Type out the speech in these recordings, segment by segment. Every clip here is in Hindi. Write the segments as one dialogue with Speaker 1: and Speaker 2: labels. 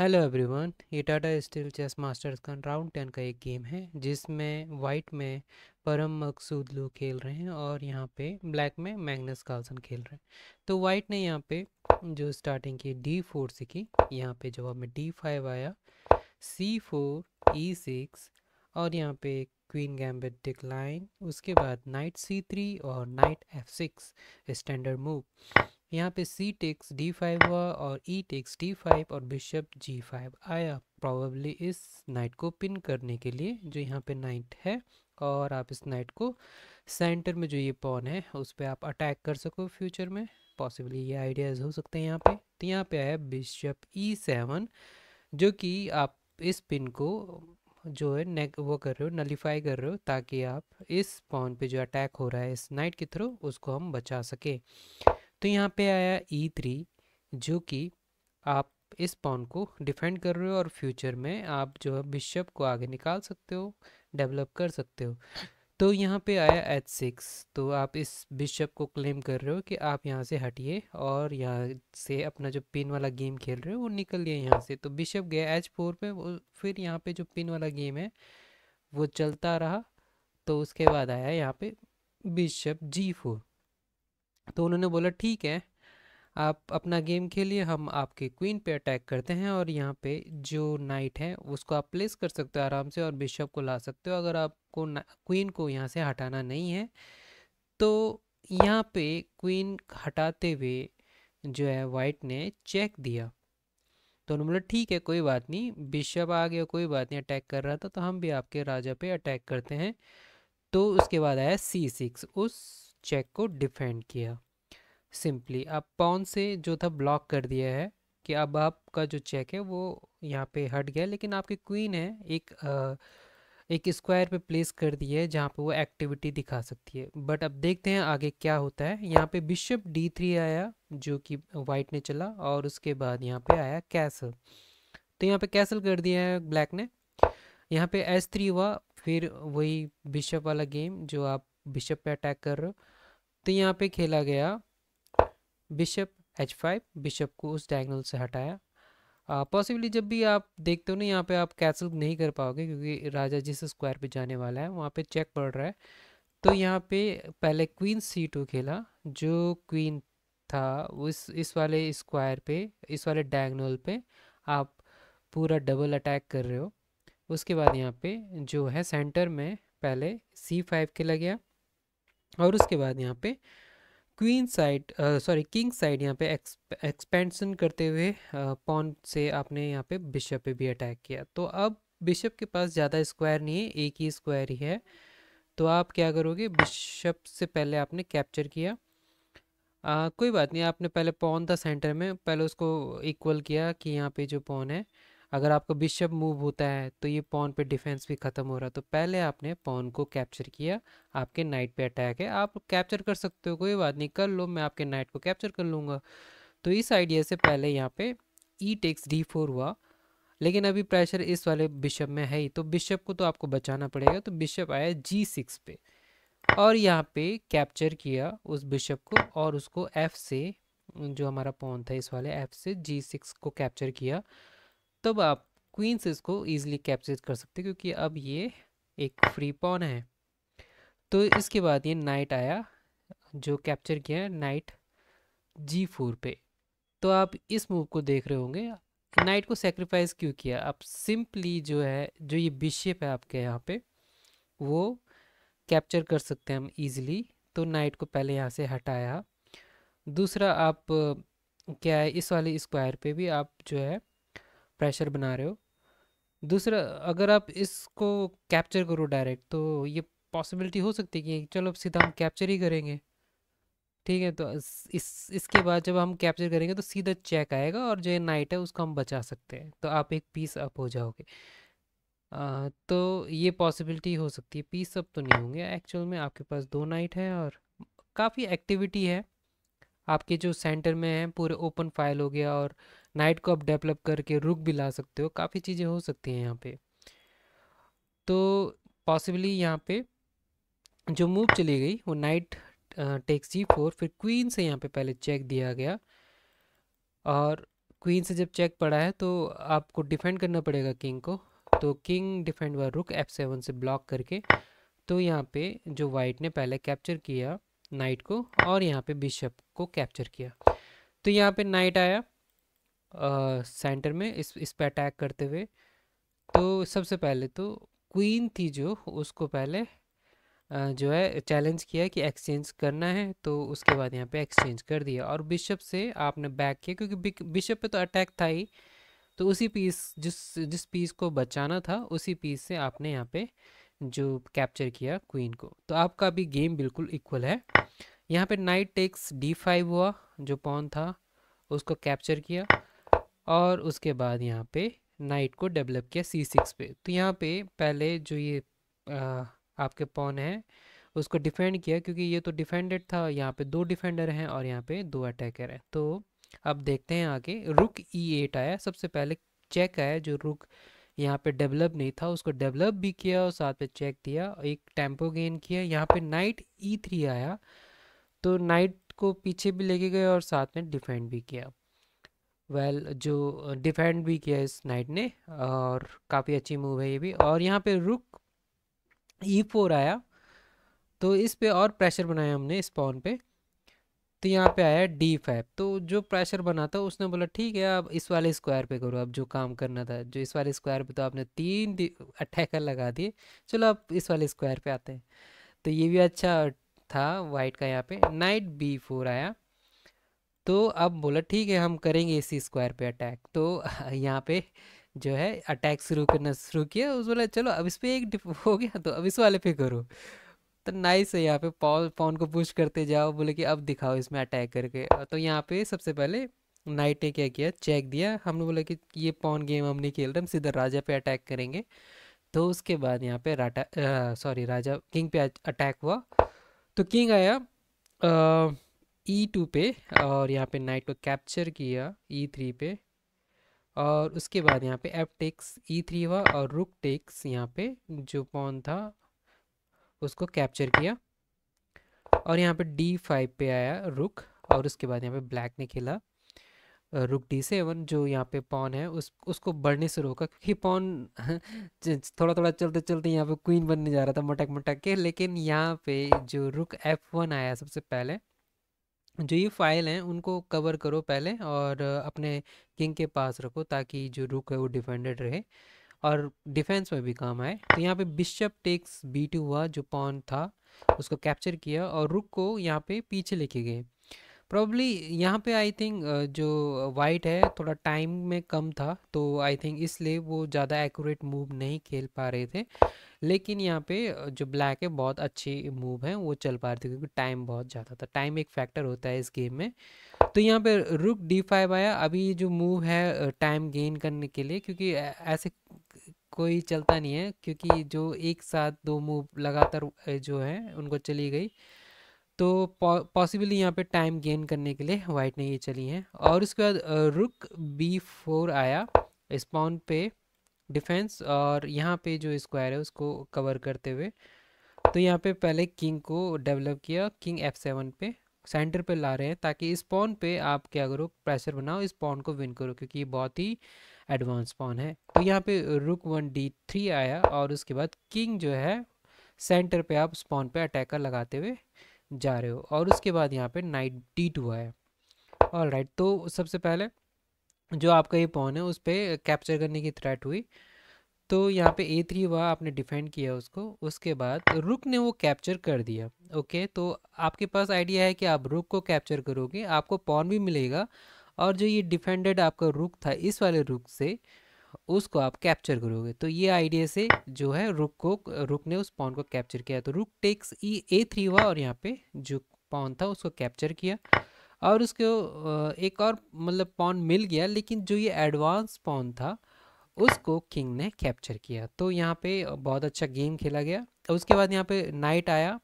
Speaker 1: हेलो एवरीवन ये टाटा स्टील चेस मास्टर्स का राउंड टेन का एक गेम है जिसमें वाइट में परम मकसूद लू खेल रहे हैं और यहाँ पे ब्लैक में मैग्नस कार्लसन खेल रहे हैं तो वाइट ने यहाँ पे जो स्टार्टिंग की डी फोर से की यहाँ पे जवाब में डी फाइव आया सी फोर ई सिक्स और यहाँ पे क्वीन गैम्बेट डिक्लाइन उसके बाद नाइट सी थ्री और knight F six standard move यहाँ पे सी टेक्स डी फाइव हुआ और ई टेक्स डी फाइव और बिशप जी फाइव आया प्रॉबली इस नाइट को पिन करने के लिए जो यहाँ पे नाइट है और आप इस नाइट को सेंटर में जो ये पॉन है उस पर आप अटैक कर सको फ्यूचर में पॉसिबली ये आइडियाज़ हो सकते हैं यहाँ पे तो यहाँ पे आया बिशप ई सेवन जो कि आप इस पिन को जो है नेक वो कर रहे हो नलीफाई कर रहे हो ताकि आप इस पॉन पे जो अटैक हो रहा है इस नाइट के थ्रू उसको हम बचा सके तो यहाँ पे आया ई e थ्री जो कि आप इस पॉन को डिफेंड कर रहे हो और फ्यूचर में आप जो है बिशप को आगे निकाल सकते हो डेवलप कर सकते हो तो यहाँ पे आया एच सिक्स तो आप इस बिशप को क्लेम कर रहे हो कि आप यहाँ से हटिए और यहाँ से अपना जो पिन वाला गेम खेल रहे हो वो निकलिए यहाँ से तो बिशप गया एच फोर पर वो फिर यहाँ पे जो पिन वाला गेम है वो चलता रहा तो उसके बाद आया यहाँ पे बिशप जी फोर तो उन्होंने बोला ठीक है आप अपना गेम खेलिए हम आपके क्वीन पे अटैक करते हैं और यहाँ पे जो नाइट है उसको आप प्लेस कर सकते हो आराम से और बिशप को ला सकते हो अगर आपको क्वीन को यहाँ से हटाना नहीं है तो यहाँ पे क्वीन हटाते हुए जो है वाइट ने चेक दिया तो उन्होंने बोला ठीक है कोई बात नहीं बिशप आ गया कोई बात नहीं अटैक कर रहा था तो हम भी आपके राजा पे अटैक करते हैं तो उसके बाद आया सी सिक्स उस चेक को डिफेंड किया सिंपली आप पॉन से जो था ब्लॉक कर दिया है कि अब आपका जो चेक है वो यहाँ पे हट गया लेकिन आपकी क्वीन है एक आ, एक स्क्वायर पे प्लेस कर दी है जहाँ पे वो एक्टिविटी दिखा सकती है बट अब देखते हैं आगे क्या होता है यहाँ पे बिशप डी थ्री आया जो कि वाइट ने चला और उसके बाद यहाँ पे आया कैसल तो यहाँ पे कैसल कर दिया है ब्लैक ने यहाँ पे एस थ्री हुआ फिर वही बिशप वाला गेम जो आप बिशप पे अटैक कर रहे हो तो यहाँ पे खेला गया बिशप एच फाइव बिशप को उस डायगनल से हटाया पॉसिबली जब भी आप देखते हो ना यहाँ पे आप कैसल नहीं कर पाओगे क्योंकि राजा जिस स्क्वायर पे जाने वाला है वहाँ पे चेक पड़ रहा है तो यहाँ पे पहले क्वीन सी टू खेला जो क्वीन था उस इस वाले स्क्वायर पे इस वाले डायगनल पे आप पूरा डबल अटैक कर रहे हो उसके बाद यहाँ पे जो है सेंटर में पहले सी फाइव खेला गया और उसके बाद यहाँ पे queen side sorry king side यहाँ पे एक्सपेंशन करते हुए पॉन से आपने यहाँ पे बिशप पे भी अटैक किया तो अब बिशप के पास ज़्यादा स्क्वायर नहीं है एक ही स्क्वायर ही है तो आप क्या करोगे बिशप से पहले आपने कैप्चर किया आ, कोई बात नहीं आपने पहले पॉन था सेंटर में पहले उसको इक्वल किया कि यहाँ पे जो पॉन है अगर आपका बिशप मूव होता है तो ये पॉन पे डिफेंस भी ख़त्म हो रहा तो पहले आपने पॉन को कैप्चर किया आपके नाइट पे अटैक है आप कैप्चर कर सकते हो कोई बात नहीं कर लो मैं आपके नाइट को कैप्चर कर लूँगा तो इस आइडिया से पहले यहाँ पे ई टेक्स डी फोर हुआ लेकिन अभी प्रेशर इस वाले बिशप में है ही तो बिशप को तो आपको बचाना पड़ेगा तो बिशप आया जी सिक्स पे और यहाँ पे कैप्चर किया उस बिशप को और उसको एफ से जो हमारा पॉन था इस वाले एफ से जी सिक्स को कैप्चर किया तब आप क्वीन से इसको ईजिली कैप्चर कर सकते क्योंकि अब ये एक फ्री पॉन है तो इसके बाद ये नाइट आया जो कैप्चर किया है नाइट जी फोर पे तो आप इस मूव को देख रहे होंगे नाइट को सेक्रीफाइस क्यों किया आप सिंपली जो है जो ये बिशेप है आपके यहाँ पे वो कैप्चर कर सकते हैं हम ईज़िली तो नाइट को पहले यहाँ से हटाया दूसरा आप क्या है इस वाले स्क्वायर पे भी आप जो है प्रेशर बना रहे हो दूसरा अगर आप इसको कैप्चर करो डायरेक्ट तो ये पॉसिबिलिटी हो सकती है कि चलो सीधा हम कैप्चर ही करेंगे ठीक है तो इस इसके बाद जब हम कैप्चर करेंगे तो सीधा चेक आएगा और जो नाइट है उसको हम बचा सकते हैं तो आप एक पीस अप हो जाओगे आ, तो ये पॉसिबिलिटी हो सकती है पीस अप तो नहीं होंगे एक्चुअल में आपके पास दो नाइट है और काफ़ी एक्टिविटी है आपके जो सेंटर में है पूरे ओपन फाइल हो गया और नाइट को आप डेवलप करके रुक भी ला सकते हो काफ़ी चीज़ें हो सकती हैं यहाँ पे तो पॉसिबली यहाँ पे जो मूव चली गई वो नाइट टेक सी फोर फिर क्वीन से यहाँ पे पहले चेक दिया गया और क्वीन से जब चेक पड़ा है तो आपको डिफेंड करना पड़ेगा किंग को तो किंग डिफेंड हुआ रुक एफ सेवन से ब्लॉक करके तो यहाँ पे जो वाइट ने पहले कैप्चर किया नाइट को और यहाँ पे बिशप को कैप्चर किया तो यहाँ पे नाइट आया सेंटर में इस इस पर अटैक करते हुए तो सबसे पहले तो क्वीन थी जो उसको पहले जो है चैलेंज किया कि एक्सचेंज करना है तो उसके बाद यहाँ पे एक्सचेंज कर दिया और बिशप से आपने बैक किया क्योंकि बिशप पे तो अटैक था ही तो उसी पीस जिस जिस पीस को बचाना था उसी पीस से आपने यहाँ पे जो कैप्चर किया क्वीन को तो आपका अभी गेम बिल्कुल इक्वल है यहाँ पे नाइट टेक्स डी फाइव हुआ जो पॉन था उसको कैप्चर किया और उसके बाद यहाँ पे नाइट को डेवलप किया सी सिक्स पे तो यहाँ पे पहले जो ये आ, आपके पॉन है उसको डिफेंड किया क्योंकि ये तो डिफेंडेड था यहाँ पे दो डिफेंडर हैं और यहाँ पे दो अटैकर हैं तो अब देखते हैं आगे रुक ई एट आया सबसे पहले चेक आया जो रुक यहाँ पे डेवलप नहीं था उसको डेवलप भी किया और साथ पे चेक दिया एक टेम्पो गेन किया यहाँ पे नाइट ई थ्री आया तो नाइट को पीछे भी लेके गए और साथ में डिफेंड भी किया वेल well, जो डिफेंड uh, भी किया इस नाइट ने और काफ़ी अच्छी मूव है ये भी और यहाँ पे रुक ई फोर आया तो इस पे और प्रेशर बनाया हमने पॉन पे तो यहाँ पे आया डी फाइव तो जो प्रेशर बना था उसने बोला ठीक है अब इस वाले स्क्वायर पे करो अब जो काम करना था जो इस वाले स्क्वायर पे तो आपने तीन अटैकर लगा दिए चलो अब इस वाले स्क्वायर पे आते हैं तो ये भी अच्छा था वाइट का यहाँ पे नाइट बी फोर आया तो अब बोला ठीक है हम करेंगे इसी स्क्वायर पे अटैक तो यहाँ पे जो है अटैक शुरू करना शुरू किया उस बोला चलो अब इस पर एक हो गया तो अब इस वाले पे करो तो नाइस है यहाँ पे पॉल पॉन को पुश करते जाओ बोले कि अब दिखाओ इसमें अटैक करके तो यहाँ पे सबसे पहले नाइट ने क्या किया चेक दिया हमने बोला कि ये पॉन गेम हम नहीं खेल रहे हम सीधा राजा पे अटैक करेंगे तो उसके बाद यहाँ पे राटा सॉरी राजा किंग पे अटैक हुआ तो किंग आया आ, ई e टू पे और यहाँ पे नाइट को कैप्चर किया ई e थ्री पे और उसके बाद यहाँ पे एफ टेक्स ई थ्री हुआ और रुक टेक्स यहाँ पे जो पॉन था उसको कैप्चर किया और यहाँ पे डी फाइव पे आया रुक और उसके बाद यहाँ पे ब्लैक ने खेला रुक डी सेवन जो यहाँ पे पॉन है उस उसको बढ़ने से रोका क्योंकि पॉन थोड़ा थोड़ा चलते चलते यहाँ पे क्वीन बनने जा रहा था मटक मटक के लेकिन यहाँ पे जो रुक एफ वन आया सबसे पहले जो ये फाइल हैं उनको कवर करो पहले और अपने किंग के पास रखो ताकि जो रुक है वो डिफेंडेड रहे और डिफेंस में भी काम आए तो यहाँ पे बिशप टेक्स बी टू हुआ जो पॉन था उसको कैप्चर किया और रुक को यहाँ पे पीछे लेके गए प्रॉब्ली यहाँ पे आई थिंक जो वाइट है थोड़ा टाइम में कम था तो आई थिंक इसलिए वो ज़्यादा एक्यूरेट मूव नहीं खेल पा रहे थे लेकिन यहाँ पे जो ब्लैक है बहुत अच्छी मूव है वो चल पा रहे थे क्योंकि टाइम बहुत ज़्यादा था टाइम एक फैक्टर होता है इस गेम में तो यहाँ पे रुक डी फाइव आया अभी जो मूव है टाइम गेन करने के लिए क्योंकि ऐसे कोई चलता नहीं है क्योंकि जो एक साथ दो मूव लगातार जो है उनको चली गई तो पॉसिबली यहाँ पे टाइम गेन करने के लिए वाइट ने ये चली हैं और उसके बाद रुक बी फोर आया स्पॉन पे डिफेंस और यहाँ पे जो स्क्वायर है उसको कवर करते हुए तो यहाँ पे पहले किंग को डेवलप किया किंग एफ सेवन पे सेंटर पे ला रहे हैं ताकि इस पॉन पे आप क्या करो प्रेशर बनाओ इस पॉन को विन करो क्योंकि ये बहुत ही एडवांस पॉन है तो यहाँ पे रुक वन डी थ्री आया और उसके बाद किंग जो है सेंटर पे आप स्पॉन पे अटैकर लगाते हुए जा रहे हो और उसके बाद यहाँ पे नाइट डी टू है ऑल राइट तो सबसे पहले जो आपका ये पॉन है उस पर कैप्चर करने की थ्रेट हुई तो यहाँ पे ए थ्री हुआ आपने डिफेंड किया उसको उसके बाद रुक ने वो कैप्चर कर दिया ओके तो आपके पास आइडिया है कि आप रुक को कैप्चर करोगे आपको पॉन भी मिलेगा और जो ये डिफेंडेड आपका रुक था इस वाले रुक से उसको आप कैप्चर करोगे तो ये आइडिया से जो है रुक को रुक ने उस पॉन को कैप्चर किया तो रुक टेक्स ई ए थ्री हुआ और यहाँ पे जो पॉन था उसको कैप्चर किया और उसको एक और मतलब पॉन मिल गया लेकिन जो ये एडवांस पॉन था उसको किंग ने कैप्चर किया तो यहाँ पे बहुत अच्छा गेम खेला गया उसके बाद यहाँ पे नाइट आया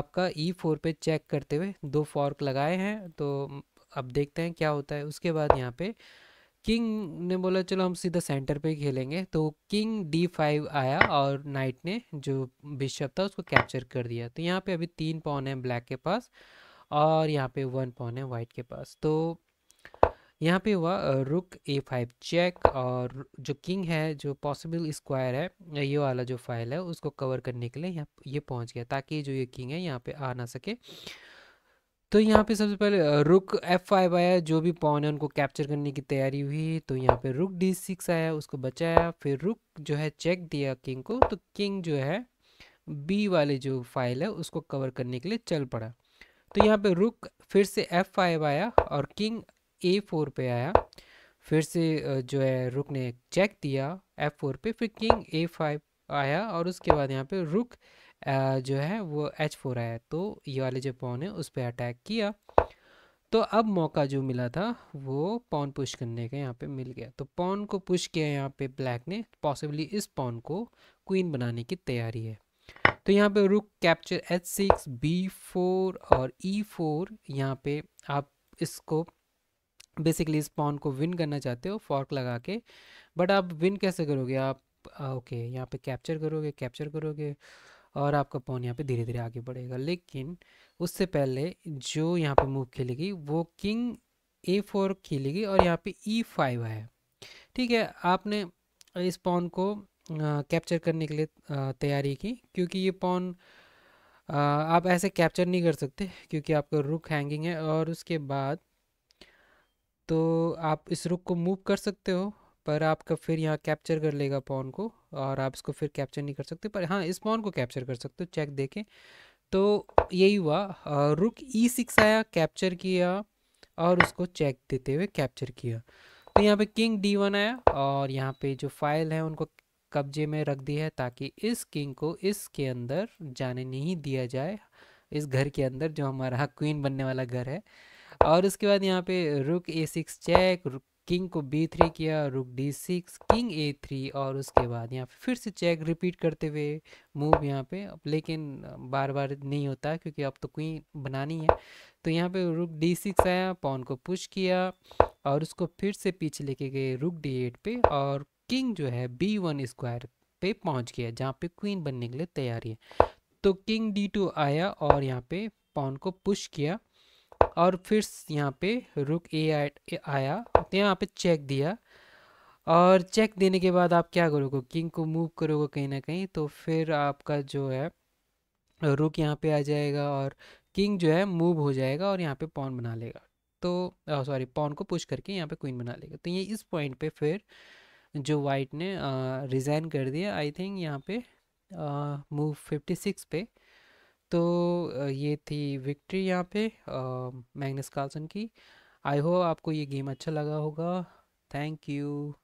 Speaker 1: आपका ई फोर पे चेक करते हुए दो फॉर्क लगाए हैं तो अब देखते हैं क्या होता है उसके बाद यहाँ पे किंग ने बोला चलो हम सीधा सेंटर पे खेलेंगे तो किंग डी फाइव आया और नाइट ने जो बिशप था उसको कैप्चर कर दिया तो यहाँ पे अभी तीन पॉन है ब्लैक के पास और यहाँ पे वन पॉन है वाइट के पास तो यहाँ पे हुआ रुक ए फाइव चेक और जो किंग है जो पॉसिबल स्क्वायर है ये वाला जो फाइल है उसको कवर करने के लिए यहाँ ये पहुँच गया ताकि जो ये किंग है यहाँ पे आ ना सके तो यहाँ पे सबसे पहले रुक एफ फाइव आया जो भी पॉन है उनको कैप्चर करने की तैयारी हुई तो यहाँ पे रुक डी सिक्स आया उसको बचाया फिर रुक जो है चेक दिया किंग को तो किंग जो है बी वाले जो फाइल है उसको कवर करने के लिए चल पड़ा तो यहाँ पे रुक फिर से एफ फाइव आया और किंग ए फोर पे आया फिर से जो है रुक ने चेक दिया एफ फोर पे फिर किंग ए फाइव आया और उसके बाद यहाँ पे रुक जो है वो एच फोर आया तो ये वाले जो पॉन है उस पर अटैक किया तो अब मौका जो मिला था वो पॉन पुश करने का यहाँ पे मिल गया तो पॉन को पुश किया यहाँ पे ब्लैक ने पॉसिबली इस पॉन को क्वीन बनाने की तैयारी है तो यहाँ पे rook capture H six B four और ई e फोर यहाँ पे आप इसको बेसिकली इस पॉन को विन करना चाहते हो फॉर्क लगा के बट आप विन कैसे करोगे आप ओके यहाँ पे कैप्चर करोगे कैप्चर करोगे और आपका पॉन यहाँ पे धीरे धीरे आगे बढ़ेगा लेकिन उससे पहले जो यहाँ पे मूव खेलेगी वो किंग ए फोर खेलेगी और यहाँ पे ई फाइव है ठीक है आपने इस पॉन को कैप्चर करने के लिए तैयारी की क्योंकि ये पॉन आप ऐसे कैप्चर नहीं कर सकते क्योंकि आपका रुक हैंगिंग है और उसके बाद तो आप इस रुक को मूव कर सकते हो पर आपका फिर यहाँ कैप्चर कर लेगा पॉन को और आप इसको फिर कैप्चर नहीं कर सकते पर हाँ इस पॉन को कैप्चर कर सकते हो चेक देखें तो यही हुआ रुक ई सिक्स आया कैप्चर किया और उसको चेक देते हुए कैप्चर किया तो यहाँ पे किंग डी वन आया और यहाँ पे जो फाइल है उनको कब्जे में रख दिया है ताकि इस किंग को इसके अंदर जाने नहीं दिया जाए इस घर के अंदर जो हमारा क्वीन बनने वाला घर है और उसके बाद यहाँ पे rook A six check rook king को बी थ्री किया rook D six king A three और उसके बाद यहाँ पे फिर से चेक रिपीट करते हुए मूव यहाँ पे लेकिन बार बार नहीं होता क्योंकि अब तो क्वीन बनानी है तो यहाँ पे रुक डी सिक्स आया पॉन को पुश किया और उसको फिर से पीछे लेके गए रुक डी एट पे और किंग जो है बी वन स्क्वायर पे पहुँच गया जहाँ पे क्वीन बनने के लिए तैयारी है तो किंग डी टू आया और यहाँ पे पॉन को पुश किया और फिर यहाँ पे रुक ए आया तो यहाँ पे चेक दिया और चेक देने के बाद आप क्या करोगे किंग को मूव करोगे कहीं ना कहीं तो फिर आपका जो है रुक यहाँ पे आ जाएगा और किंग जो है मूव हो जाएगा और यहाँ पे पॉन बना लेगा तो सॉरी पॉन को पुश करके यहाँ पे क्वीन बना लेगा तो ये इस पॉइंट पे फिर जो वाइट ने रिज़ाइन कर दिया आई थिंक यहाँ पे मूव फिफ्टी सिक्स पे तो ये थी विक्ट्री यहाँ पे मैग्नस कार्लसन की आई होप आपको ये गेम अच्छा लगा होगा थैंक यू